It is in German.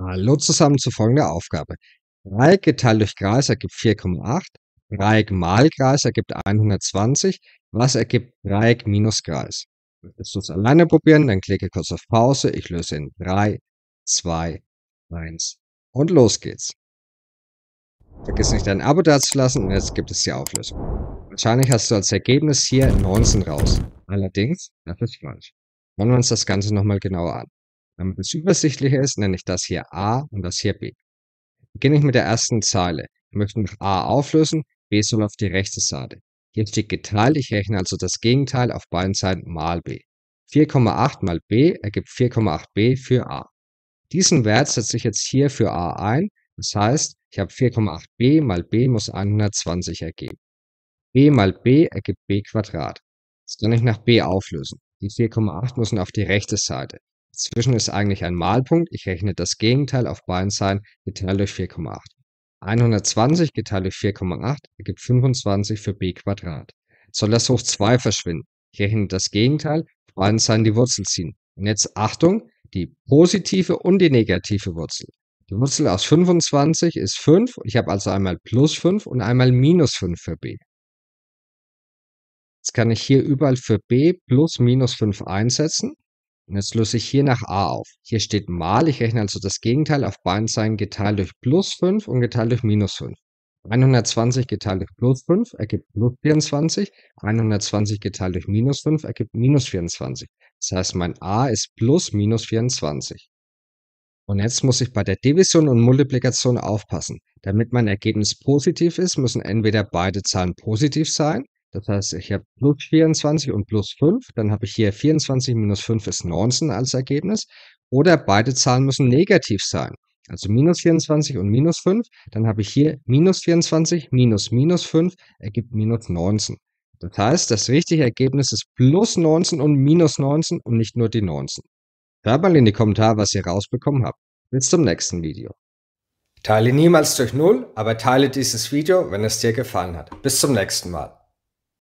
Hallo zusammen zu folgender Aufgabe. Dreieck geteilt durch Kreis ergibt 4,8. Dreieck mal Kreis ergibt 120. Was ergibt Dreieck minus Kreis? Möchtest du es alleine probieren, dann klicke kurz auf Pause. Ich löse in 3, 2, 1 und los geht's. Vergiss nicht dein Abo dazulassen und jetzt gibt es die Auflösung. Wahrscheinlich hast du als Ergebnis hier 19 raus. Allerdings, das ist falsch. Wollen wir uns das Ganze nochmal genauer an. Damit es übersichtlicher ist, nenne ich das hier a und das hier b. Beginne ich mit der ersten Zeile. Ich möchte nach a auflösen, b soll auf die rechte Seite. Hier steht geteilt, ich rechne also das Gegenteil auf beiden Seiten mal b. 4,8 mal b ergibt 4,8b für a. Diesen Wert setze ich jetzt hier für a ein. Das heißt, ich habe 4,8b mal b muss 120 ergeben. b mal b ergibt b Quadrat. Das kann ich nach b auflösen. Die 4,8 müssen auf die rechte Seite. Zwischen ist eigentlich ein Malpunkt. Ich rechne das Gegenteil auf beiden Seiten geteilt durch 4,8. 120 geteilt durch 4,8 ergibt 25 für b Quadrat. Soll das hoch 2 verschwinden? Ich rechne das Gegenteil auf beiden Seiten die Wurzel ziehen. Und jetzt Achtung, die positive und die negative Wurzel. Die Wurzel aus 25 ist 5. Ich habe also einmal plus 5 und einmal minus 5 für b. Jetzt kann ich hier überall für b plus minus 5 einsetzen. Und jetzt löse ich hier nach a auf. Hier steht mal, ich rechne also das Gegenteil auf beiden Seiten geteilt durch plus 5 und geteilt durch minus 5. 120 geteilt durch plus 5 ergibt plus 24, 120 geteilt durch minus 5 ergibt minus 24. Das heißt, mein a ist plus minus 24. Und jetzt muss ich bei der Division und Multiplikation aufpassen. Damit mein Ergebnis positiv ist, müssen entweder beide Zahlen positiv sein das heißt, ich habe plus 24 und plus 5. Dann habe ich hier 24 minus 5 ist 19 als Ergebnis. Oder beide Zahlen müssen negativ sein. Also minus 24 und minus 5. Dann habe ich hier minus 24 minus minus 5 ergibt minus 19. Das heißt, das richtige Ergebnis ist plus 19 und minus 19 und nicht nur die 19. Schreibt mal in die Kommentare, was ihr rausbekommen habt. Bis zum nächsten Video. Teile niemals durch Null, aber teile dieses Video, wenn es dir gefallen hat. Bis zum nächsten Mal.